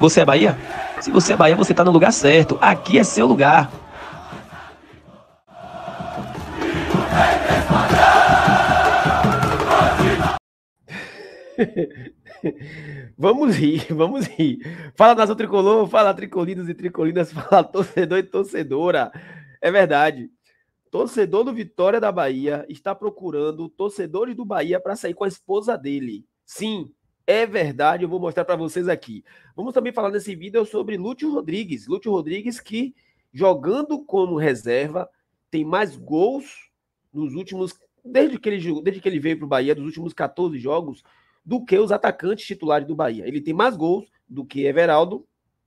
Você é Bahia? Se você é Bahia, você está no lugar certo. Aqui é seu lugar. vamos rir, vamos rir. Fala nação tricolor, fala tricolinos e tricolinas, fala torcedor e torcedora. É verdade. Torcedor do Vitória da Bahia está procurando torcedores do Bahia para sair com a esposa dele. Sim, é verdade, eu vou mostrar para vocês aqui. Vamos também falar nesse vídeo sobre Lúcio Rodrigues. Lúcio Rodrigues que, jogando como reserva, tem mais gols nos últimos... Desde que ele, desde que ele veio para o Bahia, dos últimos 14 jogos, do que os atacantes titulares do Bahia. Ele tem mais gols do que Everaldo,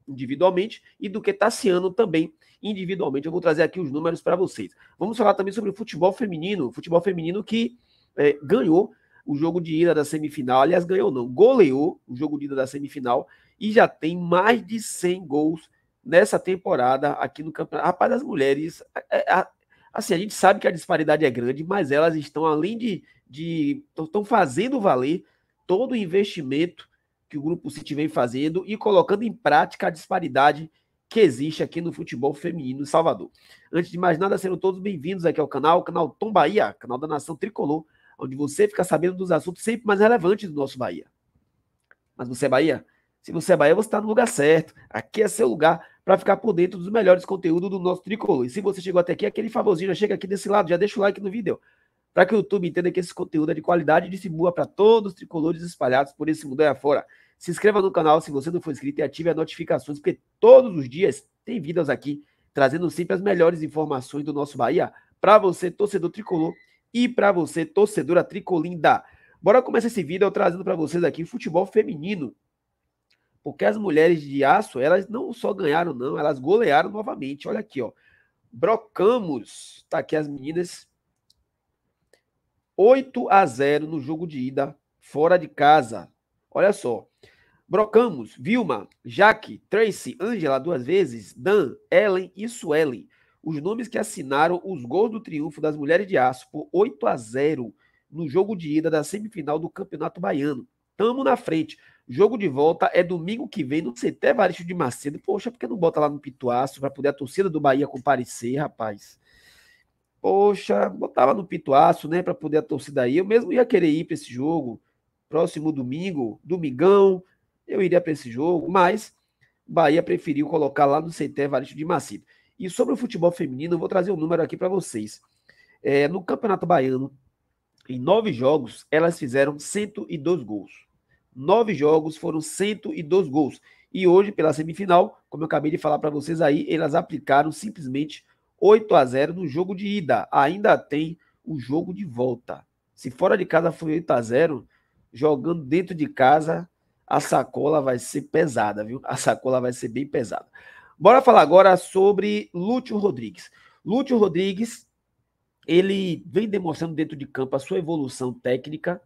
individualmente, e do que Tassiano também, individualmente. Eu vou trazer aqui os números para vocês. Vamos falar também sobre o futebol feminino. O futebol feminino que é, ganhou o jogo de ida da semifinal. Aliás, ganhou não, goleou o jogo de ida da semifinal e já tem mais de 100 gols nessa temporada aqui no campeonato. Rapaz, as mulheres, é, é, assim, a gente sabe que a disparidade é grande, mas elas estão, além de. de estão fazendo valer todo o investimento que o Grupo City vem fazendo e colocando em prática a disparidade que existe aqui no futebol feminino em Salvador. Antes de mais nada, sejam todos bem-vindos aqui ao canal, canal Tom Bahia, canal da Nação Tricolor onde você fica sabendo dos assuntos sempre mais relevantes do nosso Bahia. Mas você é Bahia? Se você é Bahia, você está no lugar certo. Aqui é seu lugar para ficar por dentro dos melhores conteúdos do nosso tricolor. E se você chegou até aqui, aquele favorzinho já chega aqui desse lado, já deixa o like no vídeo, para que o YouTube entenda que esse conteúdo é de qualidade e distribua para todos os tricolores espalhados por esse mundo aí afora. Se inscreva no canal se você não for inscrito e ative as notificações, porque todos os dias tem vídeos aqui trazendo sempre as melhores informações do nosso Bahia para você, torcedor tricolor e para você, torcedora tricolinda. Bora começar esse vídeo trazendo para vocês aqui futebol feminino. Porque as mulheres de aço, elas não só ganharam, não, elas golearam novamente. Olha aqui, ó. Brocamos, tá aqui as meninas. 8 a 0 no jogo de ida, fora de casa. Olha só. Brocamos, Vilma, Jaque, Tracy, Angela duas vezes, Dan, Ellen e Suelen os nomes que assinaram os gols do triunfo das Mulheres de Aço por 8 a 0 no jogo de ida da semifinal do Campeonato Baiano. Tamo na frente. Jogo de volta é domingo que vem no CT Evaristo de Macedo. Poxa, por que não bota lá no Pituaço para poder a torcida do Bahia comparecer, rapaz? Poxa, botava no Pituaço, né, para poder a torcida aí. Eu mesmo ia querer ir para esse jogo próximo domingo, domingão, eu iria para esse jogo, mas Bahia preferiu colocar lá no CT Evaristo de Macedo. E sobre o futebol feminino, eu vou trazer um número aqui para vocês. É, no Campeonato Baiano, em nove jogos, elas fizeram 102 gols. Nove jogos foram 102 gols. E hoje, pela semifinal, como eu acabei de falar para vocês aí, elas aplicaram simplesmente 8 a 0 no jogo de ida. Ainda tem o jogo de volta. Se fora de casa foi 8 a 0 jogando dentro de casa, a sacola vai ser pesada, viu? A sacola vai ser bem pesada. Bora falar agora sobre Lúcio Rodrigues. Lúcio Rodrigues, ele vem demonstrando dentro de campo a sua evolução técnica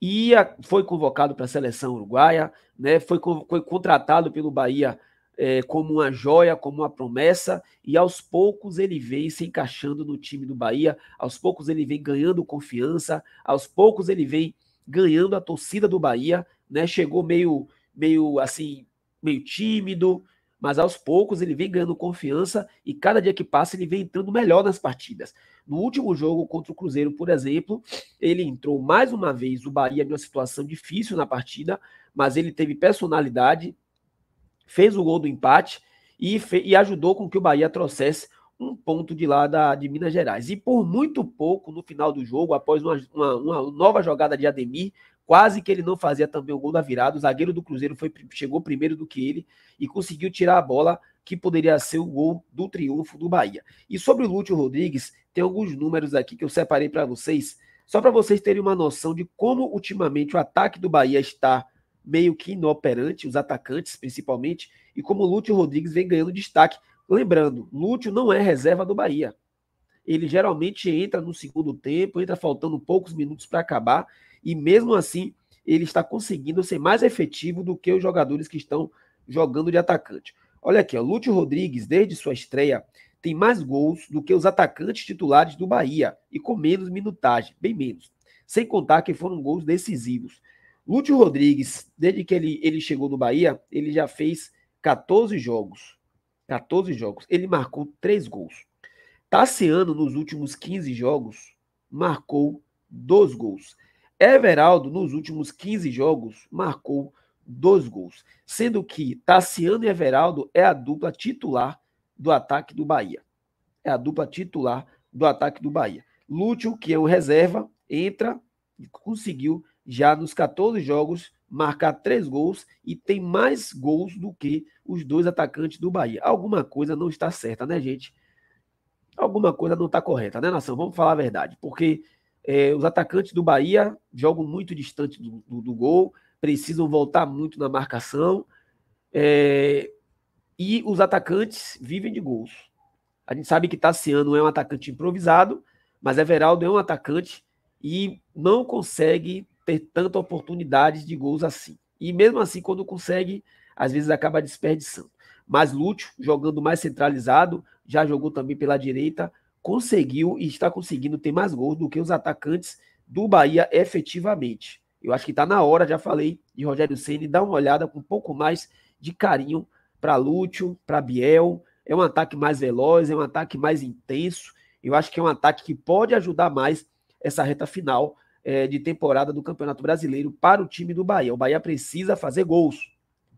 e a, foi convocado para a seleção uruguaia, né? Foi, foi contratado pelo Bahia é, como uma joia, como uma promessa, e aos poucos ele vem se encaixando no time do Bahia, aos poucos ele vem ganhando confiança, aos poucos ele vem ganhando a torcida do Bahia, né? Chegou meio, meio assim, meio tímido, mas aos poucos ele vem ganhando confiança e cada dia que passa ele vem entrando melhor nas partidas. No último jogo contra o Cruzeiro, por exemplo, ele entrou mais uma vez o Bahia numa situação difícil na partida, mas ele teve personalidade, fez o gol do empate e, e ajudou com que o Bahia trouxesse um ponto de lá da, de Minas Gerais. E por muito pouco, no final do jogo, após uma, uma, uma nova jogada de Ademir, Quase que ele não fazia também o gol da virada. O zagueiro do Cruzeiro foi, chegou primeiro do que ele e conseguiu tirar a bola que poderia ser o gol do triunfo do Bahia. E sobre o Lúcio Rodrigues, tem alguns números aqui que eu separei para vocês, só para vocês terem uma noção de como ultimamente o ataque do Bahia está meio que inoperante, os atacantes principalmente, e como o Lúcio Rodrigues vem ganhando destaque. Lembrando, Lúcio não é reserva do Bahia. Ele geralmente entra no segundo tempo, entra faltando poucos minutos para acabar e mesmo assim ele está conseguindo ser mais efetivo do que os jogadores que estão jogando de atacante. Olha aqui, o Lúcio Rodrigues, desde sua estreia, tem mais gols do que os atacantes titulares do Bahia e com menos minutagem, bem menos. Sem contar que foram gols decisivos. Lúcio Rodrigues, desde que ele, ele chegou no Bahia, ele já fez 14 jogos. 14 jogos. Ele marcou 3 gols. Tassiano, nos últimos 15 jogos, marcou 2 gols. Everaldo, nos últimos 15 jogos, marcou dois gols, sendo que Tassiano e Everaldo é a dupla titular do ataque do Bahia. É a dupla titular do ataque do Bahia. Lúcio, que é um reserva, entra e conseguiu já nos 14 jogos marcar três gols e tem mais gols do que os dois atacantes do Bahia. Alguma coisa não está certa, né, gente? Alguma coisa não está correta, né, nação? Vamos falar a verdade, porque é, os atacantes do Bahia jogam muito distante do, do, do gol, precisam voltar muito na marcação. É, e os atacantes vivem de gols. A gente sabe que Tassiano é um atacante improvisado, mas Everaldo é um atacante e não consegue ter tanta oportunidade de gols assim. E mesmo assim, quando consegue, às vezes acaba desperdiçando. Mas Lúcio, jogando mais centralizado, já jogou também pela direita, conseguiu e está conseguindo ter mais gols do que os atacantes do Bahia efetivamente. Eu acho que está na hora, já falei, de Rogério Ceni dar uma olhada com um pouco mais de carinho para Lúcio, para Biel. É um ataque mais veloz, é um ataque mais intenso. Eu acho que é um ataque que pode ajudar mais essa reta final é, de temporada do Campeonato Brasileiro para o time do Bahia. O Bahia precisa fazer gols.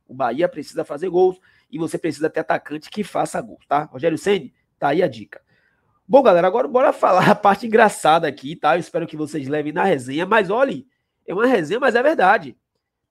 O Bahia precisa fazer gols e você precisa ter atacante que faça gols, tá? Rogério Ceni, tá aí a dica. Bom, galera, agora bora falar a parte engraçada aqui, tá? Eu espero que vocês levem na resenha, mas olhe, é uma resenha, mas é verdade.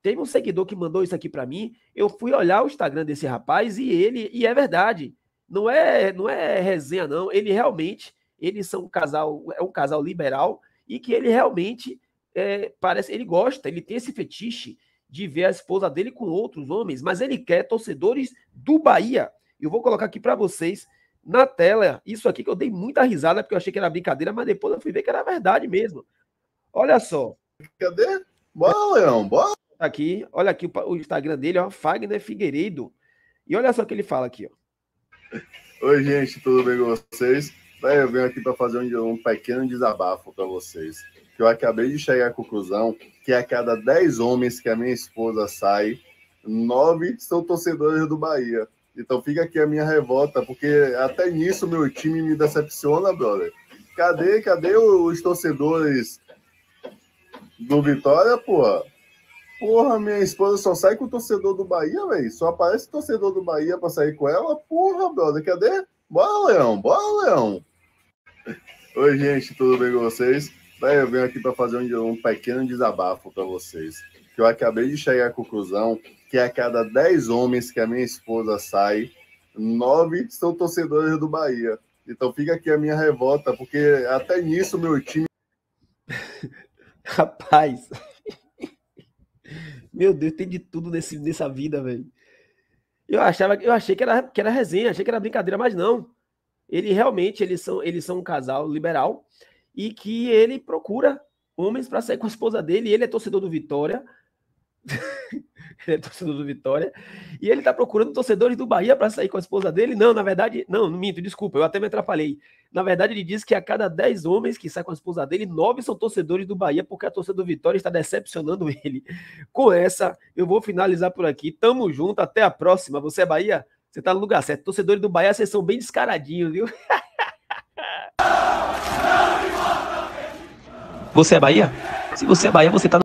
Teve um seguidor que mandou isso aqui para mim, eu fui olhar o Instagram desse rapaz e ele, e é verdade. Não é, não é resenha não, ele realmente, eles são um casal, é um casal liberal e que ele realmente é, parece, ele gosta, ele tem esse fetiche de ver a esposa dele com outros homens, mas ele quer torcedores do Bahia. Eu vou colocar aqui para vocês na tela. Isso aqui que eu dei muita risada porque eu achei que era brincadeira, mas depois eu fui ver que era verdade mesmo. Olha só. Cadê? Bora, Leão, bora. Tá aqui, olha aqui o Instagram dele, ó, Fagner Figueiredo. E olha só o que ele fala aqui, ó. Oi, gente, tudo bem com vocês? Tá, eu venho aqui para fazer um, um pequeno desabafo para vocês. Que eu acabei de chegar à conclusão que a cada 10 homens que a minha esposa sai, nove são torcedores do Bahia. Então fica aqui a minha revolta, porque até nisso meu time me decepciona, brother. Cadê, cadê os torcedores do Vitória, porra? Porra, minha esposa só sai com o torcedor do Bahia, velho. Só aparece o torcedor do Bahia pra sair com ela. Porra, brother, cadê? Bora, Leão, bora, Leão. Oi, gente, tudo bem com vocês? Daí eu venho aqui para fazer um, um pequeno desabafo para vocês que eu acabei de chegar à conclusão que a cada 10 homens que a minha esposa sai, nove são torcedores do Bahia. Então fica aqui a minha revolta, porque até nisso meu time. Rapaz. Meu Deus, tem de tudo nesse, nessa vida, velho. Eu achava, eu achei que era, que era resenha, achei que era brincadeira, mas não. Ele realmente, eles são, eles são um casal liberal e que ele procura homens para sair com a esposa dele. Ele é torcedor do Vitória, ele é torcedor do Vitória. E ele tá procurando torcedores do Bahia para sair com a esposa dele. Não, na verdade, não, minto, desculpa, eu até me atrapalhei. Na verdade, ele diz que a cada 10 homens que saem com a esposa dele, 9 são torcedores do Bahia, porque a torcida do Vitória está decepcionando ele. Com essa, eu vou finalizar por aqui. Tamo junto, até a próxima. Você é Bahia? Você tá no lugar certo. Torcedores do Bahia, vocês são bem descaradinhos, viu? Você é Bahia? Se você é Bahia, você tá no